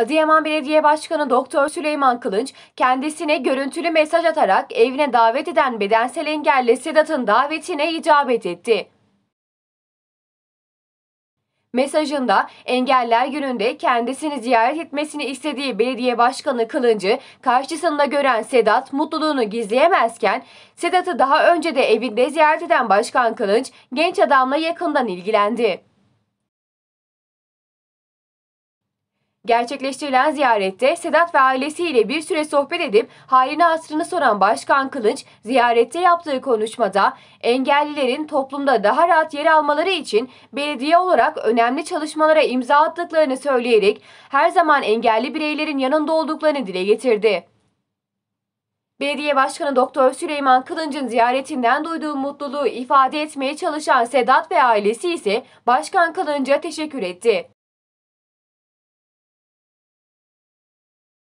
Adıyaman Belediye Başkanı Doktor Süleyman Kılınç kendisine görüntülü mesaj atarak evine davet eden bedensel engelli Sedat'ın davetine icabet etti. Mesajında engeller gününde kendisini ziyaret etmesini istediği belediye başkanı Kılıncı karşısında gören Sedat mutluluğunu gizleyemezken Sedat'ı daha önce de evinde ziyaret eden başkan Kılınç genç adamla yakından ilgilendi. Gerçekleştirilen ziyarette Sedat ve ailesiyle bir süre sohbet edip halini asrını soran Başkan Kılıç, ziyarette yaptığı konuşmada engellilerin toplumda daha rahat yer almaları için belediye olarak önemli çalışmalara imza attıklarını söyleyerek her zaman engelli bireylerin yanında olduklarını dile getirdi. Belediye Başkanı Doktor Süleyman Kılınç'ın ziyaretinden duyduğu mutluluğu ifade etmeye çalışan Sedat ve ailesi ise Başkan Kılınç'a teşekkür etti.